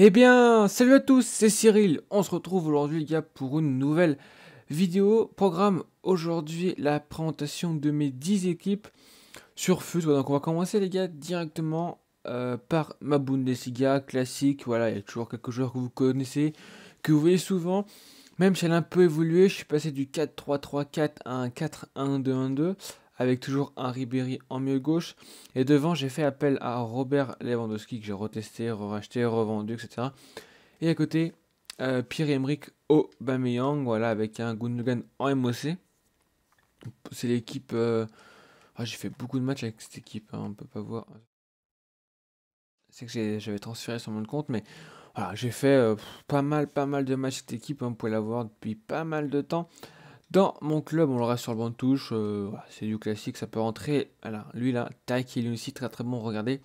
Eh bien, salut à tous, c'est Cyril. On se retrouve aujourd'hui, les gars, pour une nouvelle vidéo. Programme aujourd'hui la présentation de mes 10 équipes sur FUT. donc, on va commencer, les gars, directement euh, par ma Bundesliga classique. Voilà, il y a toujours quelques joueurs que vous connaissez, que vous voyez souvent. Même si elle a un peu évolué, je suis passé du 4-3-3-4 à un 4-1-2-1-2 avec toujours un Ribéry en milieu gauche. Et devant, j'ai fait appel à Robert Lewandowski, que j'ai retesté, racheté, revendu, etc. Et à côté, euh, Pierre-Emerick Aubameyang, voilà, avec un Gundogan en MOC. C'est l'équipe... Euh, ah, j'ai fait beaucoup de matchs avec cette équipe, on hein, on peut pas voir. C'est que j'avais transféré sur mon compte, mais voilà, j'ai fait euh, pas mal, pas mal de matchs cette équipe, on hein, vous pouvez la voir depuis pas mal de temps. Dans mon club, on le reste sur le banc de touche. Euh, c'est du classique, ça peut rentrer. Alors, lui là, tac, il est aussi très très bon. Regardez.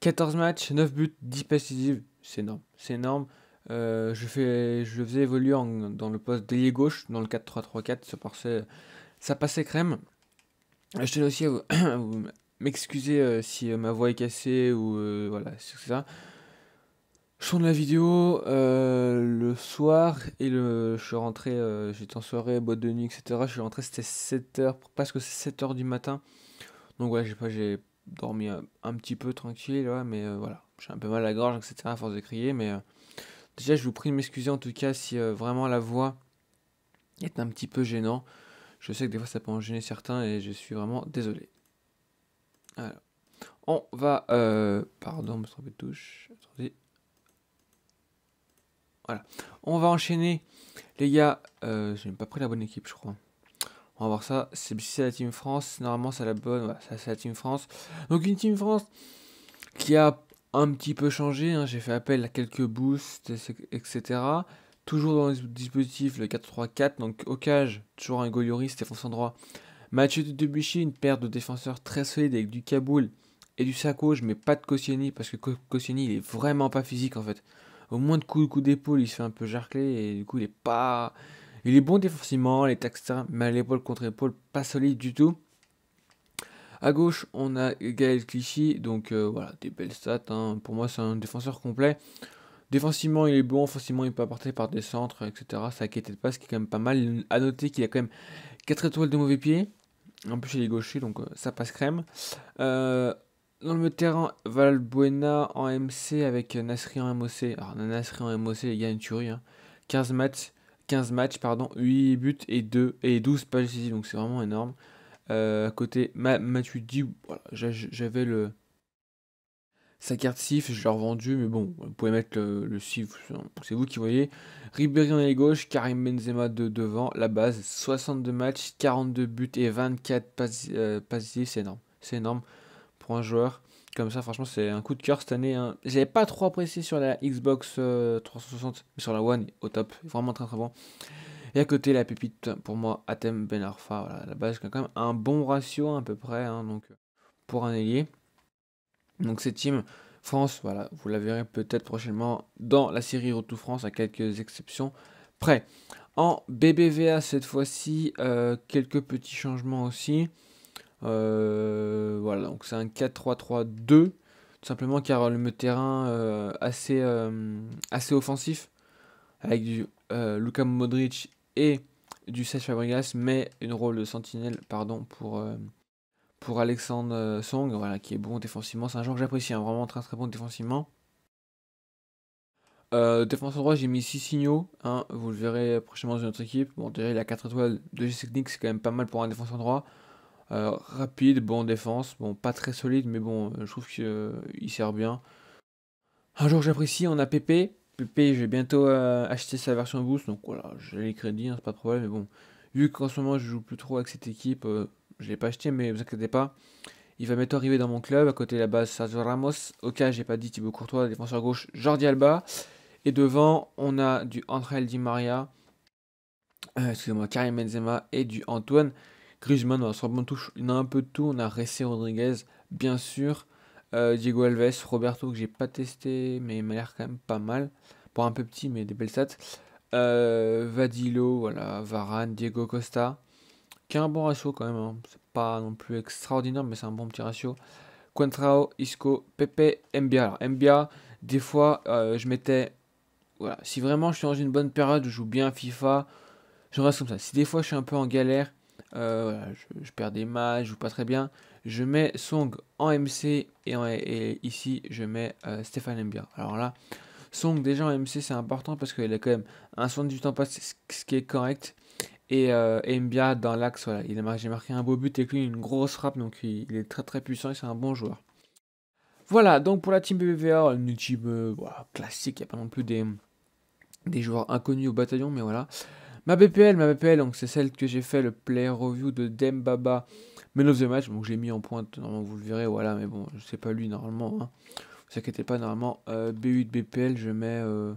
14 matchs, 9 buts, 10 passes C'est énorme. C'est énorme. Euh, je, fais, je le faisais évoluer en, dans le poste d'ailier gauche, dans le 4-3-3-4. Ça passait, crème. Euh, je tenais aussi à vous, m'excuser si ma voix est cassée ou voilà, c'est ça. Je tourne la vidéo. le et le, je suis rentré, euh, j'étais en soirée, boîte de nuit, etc. Je suis rentré, c'était 7h, parce que c'est 7h du matin. Donc voilà, j'ai pas, j'ai dormi un, petit peu tranquille, mais euh, voilà, j'ai un peu mal à la gorge, etc. à force de crier, mais euh, déjà je vous prie de m'excuser en tout cas si vraiment la voix est un petit peu gênant. Je sais que des fois ça peut en gêner certains et je suis vraiment désolé. on va, pardon, me tromper de touche. Attendez. On va enchaîner. Les gars, euh, j'ai pas pris la bonne équipe, je crois. On va voir ça. C'est la Team France. Normalement, c'est la bonne. ça, c'est la Team France. Donc, une Team France qui a un petit peu changé. Hein. J'ai fait appel à quelques boosts, etc. Toujours dans les dispositifs le 4-3-4. Donc, cage toujours un Goliori, en droit. Mathieu Debuchy, une paire de défenseurs très solide avec du Kaboul et du Sako. Je mets pas de Koscielny parce que Koscielny, il est vraiment pas physique en fait au moins de coup, coup d'épaule, il se fait un peu jarcler et du coup, il est pas. Il est bon défensivement, les taxes, mais à l'épaule contre épaule, pas solide du tout. À gauche, on a Gaël Clichy, donc euh, voilà, des belles stats. Hein. Pour moi, c'est un défenseur complet. Défensivement, il est bon, offensivement, il peut apporter par des centres, etc. ça quête de ce qui est quand même pas mal. À noter qu'il a quand même 4 étoiles de mauvais pied. En plus, il est gaucher, donc euh, ça passe crème. Euh, dans le terrain, Valbuena en MC avec Nasri en MOC. Alors, Nasri en MOC, les gars, une tuerie. 15 hein. matchs, 15 matchs, pardon, 8 buts et, 2, et 12 pages donc c'est vraiment énorme. Euh, à côté Ma voilà, j'avais le sa carte SIF, je l'ai revendue, mais bon, vous pouvez mettre le, SIF, c'est vous qui voyez. Ribéry en gauche, Karim Benzema de devant, la base, 62 matchs, 42 buts et 24 passes, euh, c'est énorme, c'est énorme joueur. Comme ça, franchement, c'est un coup de cœur cette année. Hein. J'avais pas trop apprécié sur la Xbox 360, euh, mais sur la One, au top. Vraiment très très bon. Et à côté, la pépite, pour moi, Atem Ben Arfa. la base, quand même un bon ratio à peu près hein, donc, pour un ailier. Donc, cette team France, voilà, vous la verrez peut-être prochainement dans la série Retour France, à quelques exceptions près. En BBVA, cette fois-ci, euh, quelques petits changements aussi. Euh, voilà, donc c'est un 4-3-3-2, tout simplement car le terrain euh, assez, euh, assez offensif, avec du Luka Modric et du Seth Fabregas, mais une rôle de sentinelle pardon, pour, pour Alexandre Song, voilà, qui est bon défensivement. C'est un joueur que j'apprécie, hein, vraiment très très bon défensivement. Défense défenseur droit, j'ai mis 6 signaux. Hein, vous le verrez prochainement dans autre équipe. Bon, déjà, il a 4 étoiles de technique, c'est quand même pas mal pour un défenseur droit. Euh, rapide, bon défense, bon pas très solide, mais bon, euh, je trouve qu'il euh, sert bien. Un jour j'apprécie, on a PP. pépé je vais bientôt acheter sa version boost, donc voilà, j'ai les crédits, hein, c'est pas de problème, mais bon, vu qu'en ce moment je joue plus trop avec cette équipe, je l'ai pas acheté, mais vous inquiétez pas. Il va bientôt arriver dans mon club, à côté de la base Sergio Ramos. Ok, j'ai pas dit Thibaut Courtois, défenseur gauche Jordi Alba. Et devant, on a du André Di Maria, excusez-moi, Karim Benzema et du Antoine Griezmann, on touche, il a un peu de tout. On a Ressé Rodriguez, bien sûr. Euh, Diego Alves, Roberto, que j'ai pas testé, mais il m'a l'air quand même pas mal. Pour un peu petit, mais des belles stats. Euh, Vadilo, voilà, Varane, Diego Costa. Qui a un bon ratio quand même. Hein. C'est pas non plus extraordinaire, mais c'est un bon petit ratio. Quentrao, Isco, Pepe, Mbia. Alors, des fois, euh, je mettais. Voilà, si vraiment je suis dans une bonne période, je joue bien FIFA, je reste comme ça. Si des fois je suis un peu en galère, euh, je, perds des matchs, je joue pas très bien. Je mets Song en MC et, ici je mets euh, Stéphane Mbia. Alors là, Song déjà en MC c'est important parce qu'il a quand même un son du temps passé, ce qui est correct. Et, euh, Mbia dans l'axe, j'ai il a marqué, un beau but et lui une grosse frappe, donc il, est très très puissant et c'est un bon joueur. Voilà, donc pour la team BBVA, une team classique, il n'y a pas non plus des, des joueurs inconnus au bataillon, mais voilà. Ma BPL, ma donc c'est celle que j'ai fait le play review de Dembaba Men of the Match, donc j'ai mis en pointe, normalement vous le verrez, voilà, mais bon, je sais pas lui normalement, hein. vous inquiétez pas, normalement, euh, B8 BPL, je mets, euh,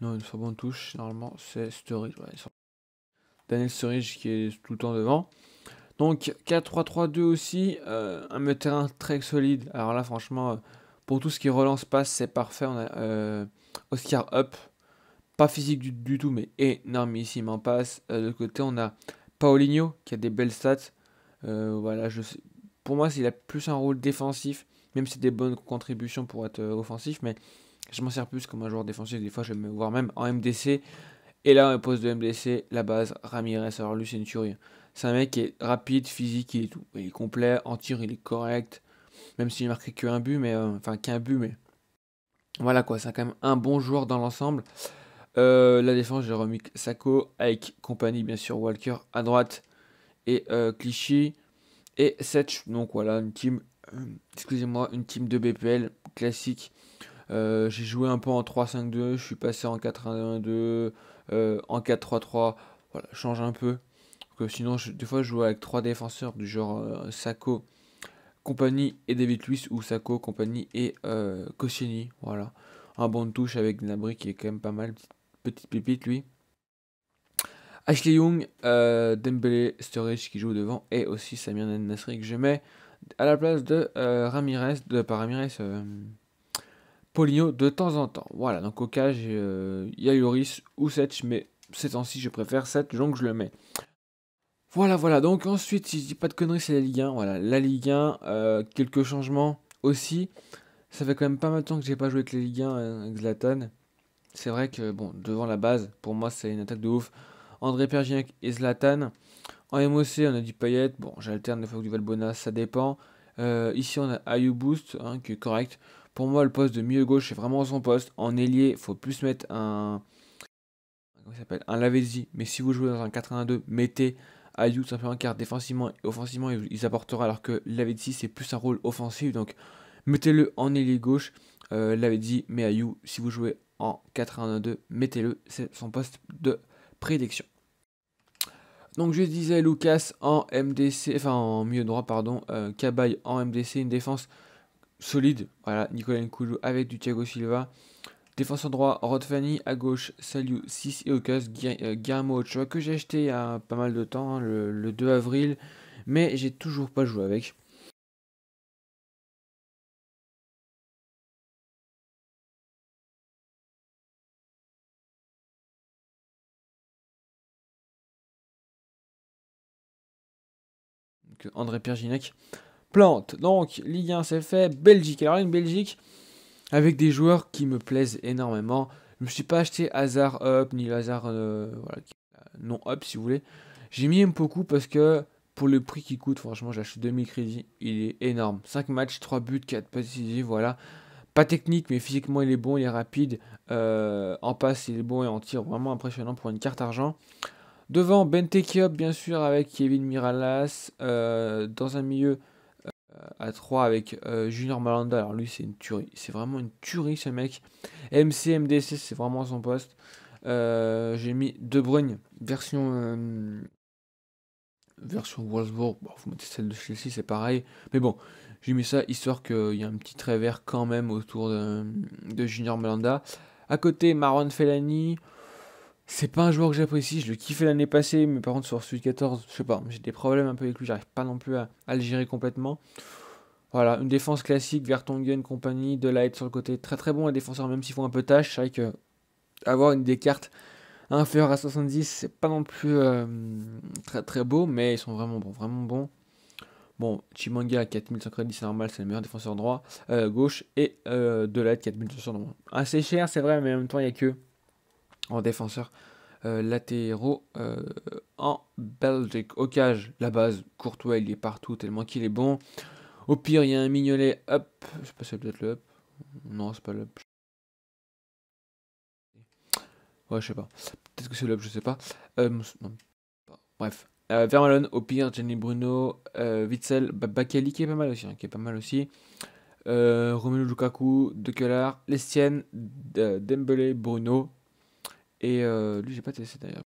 non, une bonne touche, normalement, c'est Sturridge, ouais, Daniel Sturridge qui est tout le temps devant. Donc 4-3-3-2 aussi, euh, un terrain très solide, alors là franchement, euh, pour tout ce qui relance passe, c'est parfait, on a Oscar Up, pas physique du, tout, mais énormissime en passe. Euh, de côté, on a Paulinho qui a des belles stats. Euh, voilà, je Pour moi, il a plus un rôle défensif, même si c'est des bonnes contributions pour être euh, offensif, mais je m'en sers plus comme un joueur défensif. Des fois, je vais me voir même en MDC. Et là, on poste de MDC, la base, Ramirez. Alors lui, c'est une tuerie. C'est un mec qui est rapide, physique, il est tout. Il est complet, en tir, il est correct. Même s'il marque qu'un but, mais. enfin, qu'un but, mais. Voilà quoi, c'est quand même un bon joueur dans l'ensemble. Euh, la défense, j'ai remis Sako avec compagnie, bien sûr, Walker à droite et euh, Clichy. Et Setch, donc voilà, une team, euh, excusez-moi, une team de BPL classique. j'ai joué un peu en 3-5-2, je suis passé en 4-1-2, en 4-3-3, voilà, change un peu. sinon, des fois, je joue avec trois défenseurs du genre Sako, Compagnie et David Luis ou Sako, Compagnie et Koscielny, voilà. Un bon de touche avec Nabri qui est quand même pas mal, petite pépite lui. Ashley Young, Dembele euh, Dembélé, qui joue devant et aussi Samir Nasri que je mets à la place de euh, Ramirez, de pas Ramirez, euh, Polio de temps en temps. Voilà, donc au cas, il y a ou Setch, mais ces temps-ci je préfère Setch, donc je le mets. Voilà, voilà, donc ensuite, si je dis pas de conneries, c'est la Ligue 1. Voilà, la Ligue 1, quelques changements aussi. Ça fait quand même pas mal de temps que j'ai pas joué avec la Ligue 1, avec Zlatan c'est vrai que bon, devant la base, pour moi, c'est une attaque de ouf. André Pergien et Zlatan. En MOC, on a du Payet. Bon, j'alterne des fois du Valbona, ça dépend. Euh, ici, on a Ayou Boost, hein, qui est correct. Pour moi, le poste de milieu gauche c'est vraiment son poste. En ailier, faut plus mettre un. Comment s'appelle Un Lavezzi. Mais si vous jouez dans un 82, mettez Ayu simplement car défensivement et offensivement, il apportera Alors que Lavezzi, c'est plus un rôle offensif. Donc, mettez-le en ailier gauche. Euh, Lavezzi, mais Ayou si vous jouez en 82. Mettez-le, c'est son poste de prédiction. Donc je disais Lucas en MDC, enfin en milieu droit, pardon, euh, Cabaye en MDC, une défense solide. Voilà, Nicolas Nkoulou avec du Thiago Silva. Défense en droit, Rodfani. à gauche, Saliu 6 et Ocas, euh, Guillermo Ochoa, que j'ai acheté il y a pas mal de temps, hein, le, 2 avril, mais j'ai toujours pas joué avec. André Pierginec plante. Donc Ligue 1 c'est fait, Belgique. Alors une Belgique avec des joueurs qui me plaisent énormément. Je me suis pas acheté Hazard Up ni Hazard euh, non Up si vous voulez. J'ai mis beaucoup parce que pour le prix qu'il coûte, franchement, j'achète 2000 crédits, il est énorme. 5 matchs, 3 buts, 4 passes voilà. Pas technique, mais physiquement, il est bon, il est rapide. Euh, en passe, il est bon et en tir, vraiment impressionnant pour une carte argent. Devant Bentekiop, bien sûr, avec Kevin Miralas. Euh, dans un milieu euh, à 3 avec euh, Junior Malanda. Alors lui, c'est une tuerie. C'est vraiment une tuerie, ce mec. MC, MDC, c'est vraiment son poste. J'ai mis De Bruyne, version. version Wolfsburg. Bon, vous mettez celle de Chelsea, c'est pareil. Mais bon, j'ai mis ça histoire qu'il y a un petit trait vert quand même autour de, Junior Malanda. À côté, Maron Fellani, c'est pas un joueur que j'apprécie, je le kiffais l'année passée, mais par contre sur Switch 14, je sais pas, j'ai des problèmes un peu avec lui, j'arrive pas non plus à, le gérer complètement. Voilà, une défense classique, Vertonghen, compagnie, de sur le côté, très très bon, les défenseurs même s'ils font un peu tâche, c'est vrai que avoir une des cartes inférieure à 70, c'est pas non plus euh, très très beau, mais ils sont vraiment bons, vraiment bons. Bon, Chimanga à 4500 crédits, c'est normal, c'est le meilleur défenseur droit, euh, gauche, et euh, Delight 4200 Assez cher, c'est vrai, mais en même temps, il n'y a que en défenseur euh, latéraux euh, en Belgique. Au cage, la base, Courtois, il est partout tellement qu'il est bon. Au pire, il y a un mignolet, hop, je sais pas si c'est peut-être le hop Non, c'est pas le up. Ouais, je sais pas. Peut-être que c'est le up, je sais pas. Euh, Bref. Euh, Vermalon, au pire, Jenny Bruno, Witzel, Bakali qui est pas mal aussi, hein, qui est pas mal aussi. Romelu Lukaku, Dekelar, Lestienne, Dembélé, Bruno, et euh, lui, j'ai pas testé d'ailleurs.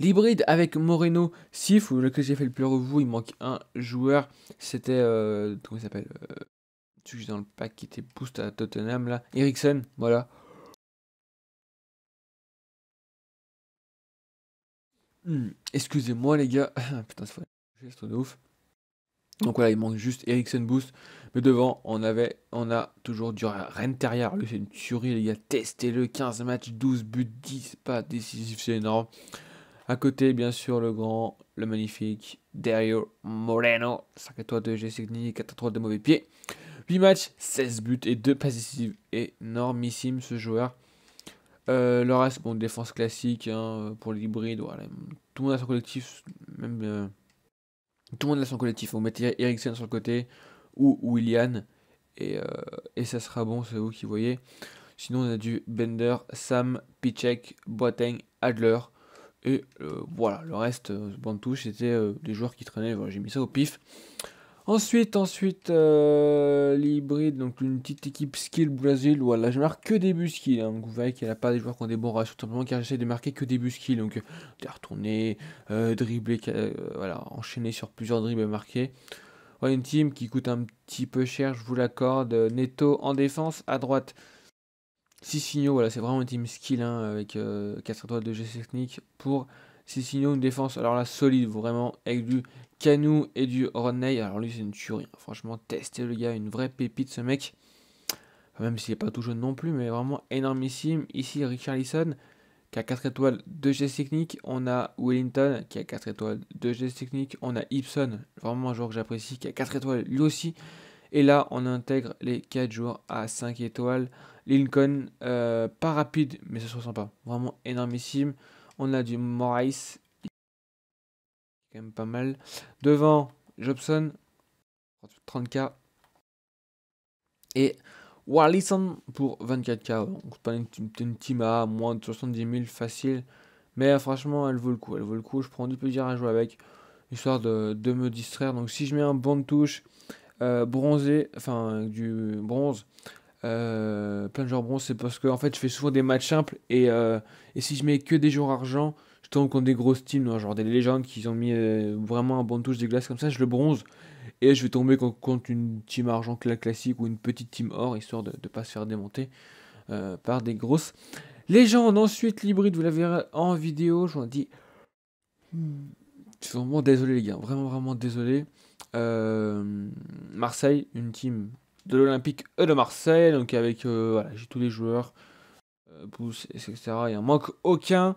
L'hybride avec Moreno, Sif, le que j'ai fait le plus vous, il manque un joueur. C'était. comment il s'appelle euh, dans le pack qui était boost à Tottenham, là. Ericsson, voilà. Hmm. Excusez-moi les gars. Ah, putain, c'est geste de ouf. Donc voilà, il manque juste Ericsson Boost. Mais devant, on avait, on a toujours du Renteria. Lui, c'est une tuerie, les gars. Testez-le. 15 matchs, 12 buts, 10 pas décisifs, c'est énorme. À côté, bien sûr, le grand, le magnifique Dario Moreno. 5 à 3 de G 4 à 3 de mauvais pieds. 8 matchs, 16 buts et 2 passes décisives. Énormissime ce joueur. Euh, le reste, bon, défense classique hein, euh, pour l'hybride. Voilà. Tout le monde a son collectif. Même, euh, tout le monde a son collectif. Vous mettez Ericsson sur le côté ou Willian. Et, ça sera bon, c'est vous qui voyez. Sinon, on a du Bender, Sam, Pichek, Boateng, Adler. Et voilà, le reste, bande touche, c'était des joueurs qui traînaient. J'ai mis ça au pif. Ensuite, ensuite, euh, l'hybride, donc une petite équipe skill Brésil, voilà, je marque que des buts skill, donc hein. vous voyez n'y pas des joueurs qui ont des bons rachats, simplement car j'essaie de marquer que des bus skill, donc des euh, retourner, euh, voilà, enchaîner sur plusieurs dribbles marqués. une team qui coûte un petit peu cher, je vous l'accorde, Neto en défense, à droite, signaux, voilà, c'est vraiment une team skill, hein, avec 4 étoiles de jeu technique pour c'est sinon une défense, alors là, solide, vraiment, avec du Canou et du Rodney. Alors lui, c'est une tuerie. Hein. Franchement, testez le gars, une vraie pépite, ce mec. même s'il n'est pas tout jeune non plus, mais vraiment énormissime. Ici, Lisson, qui a 4 étoiles de gestes techniques. On a Wellington, qui a 4 étoiles de gestes techniques. On a Ibsen, vraiment un joueur que j'apprécie, qui a 4 étoiles lui aussi. Et là, on intègre les 4 joueurs à 5 étoiles. Lincoln, euh, pas rapide, mais ça se sympa, Vraiment énormissime. On a du Morris. quand même pas mal. Devant, Jobson, 30k. Et Wallison pour 24k. Donc, pas une, team à moins de 70 000 facile. Mais euh, franchement, elle vaut le coup. Elle vaut le coup. Je prends du plaisir à jouer avec, histoire de, de me distraire. Donc, si je mets un bon de touche euh, bronzé, enfin, du bronze, euh, plein de joueurs bronze, c'est parce que en fait, je fais souvent des matchs simples et, euh, et si je mets que des joueurs argent, je tombe contre des grosses teams, hein, genre des légendes qui ont mis euh, vraiment un bon touche des glaces comme ça, je le bronze et je vais tomber contre une team argent classique ou une petite team or, histoire de ne pas se faire démonter par des grosses légendes. Ensuite, l'hybride, vous la verrez en vidéo, je vous en dis. Je hmm, suis vraiment désolé, les gars, vraiment, vraiment désolé. Marseille, une team de l'Olympique de Marseille. Donc avec, euh, voilà, j'ai tous les joueurs, euh, etc. Il en manque aucun.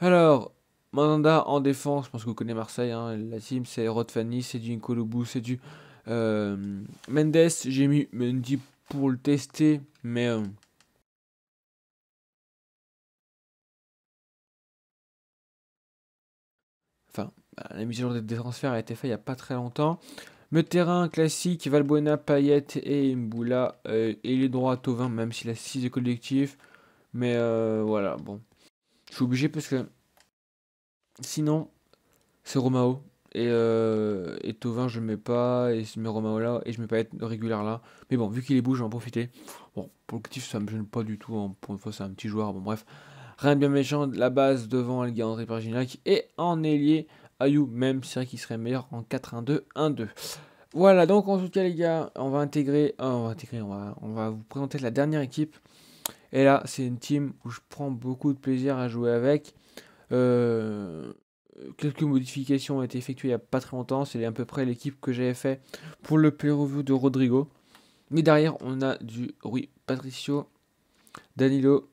Alors, Mandanda en défense, je pense que vous connaissez Marseille, hein, la team, c'est Rod Fanny, c'est du Nkolobu, c'est du euh, Mendes. J'ai mis Mendy pour le tester, mais... Euh, enfin, bah, la mise à jour des transferts a été faite il n'y a pas très longtemps me terrain classique, Valbuena, Payet et Mboula. Euh, et il est droit à Tovin, même s'il a 6 de collectif. Mais euh, voilà, bon. Je suis obligé parce que sinon, c'est Romao. Et, euh, et Tovin, je ne mets pas, et je mets Romao là, et je mets pas être régulière là. Mais bon, vu qu'il est beau, je vais en profiter. Bon, pour le ça ne me gêne pas du tout. Hein. Pour une fois, c'est un petit joueur. Bon, bref. Rien de bien méchant. La base devant gagne André Perginac. Et en ailier, Ayou même, c'est vrai qu'il serait meilleur en 4-1-2-1-2. Voilà, donc en tout cas les gars, on va intégrer, ah, on va intégrer, on va, vous présenter la dernière équipe. Et là, c'est une team où je prends beaucoup de plaisir à jouer avec. Euh, quelques modifications ont été effectuées il n'y a pas très longtemps. C'est à peu près l'équipe que j'avais fait pour le play review de Rodrigo. Mais derrière, on a du Rui Patricio, Danilo,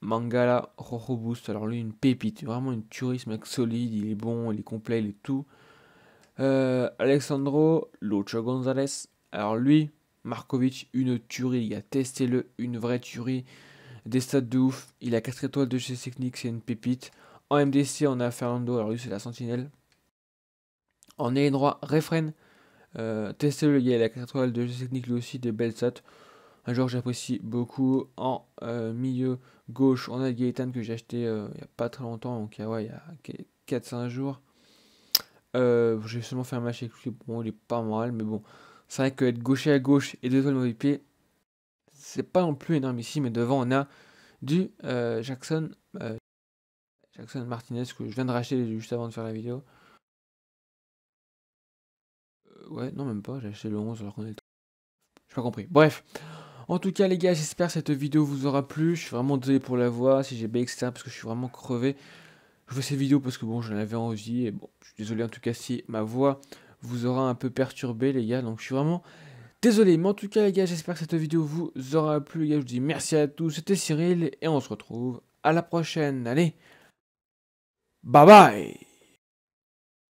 Mangala Rojo Boost. Alors lui, une pépite, vraiment une tuerie, solide, il est bon, il est complet, il est tout. Euh, Alexandro Lucho Gonzalez. Alors lui, Markovic, une tuerie, il a testé le, une vraie tuerie. Des stats de ouf, il a 4 étoiles de chez technique, c'est une pépite. En MDC, on a Fernando, alors lui c'est la sentinelle. En est droit, Refren. Euh, testez-le, il a 4 étoiles de jeu technique lui aussi, des belles stats. Un joueur que j'apprécie beaucoup. En euh, milieu gauche, on a Gaetan que j'ai acheté euh, il n'y a pas très longtemps, donc euh, ouais, il y a 4-5 jours. j'ai seulement fait un match avec lui. Bon, il est pas mal, mais bon. C'est vrai qu'être gaucher à gauche et deux étoiles mauvais pied, c'est pas non plus énorme ici, mais devant on a du Jackson. Jackson Martinez que je viens de racheter juste avant de faire la vidéo. ouais, non, même pas, j'ai acheté le 11 alors qu'on est le 3. J'ai pas compris. Bref, en tout cas les gars, j'espère que cette vidéo vous aura plu. Je suis vraiment désolé pour la voix, si j'ai baissé, parce que je suis vraiment crevé. Je fais ces vidéos parce que bon, j'en avais envie et bon, je suis désolé en tout cas si ma voix vous aura un peu perturbé les gars. Donc je suis vraiment désolé. Mais en tout cas les gars, j'espère que cette vidéo vous aura plu les gars. Je vous dis merci à tous, c'était Cyril et on se retrouve à la prochaine. Allez, bye bye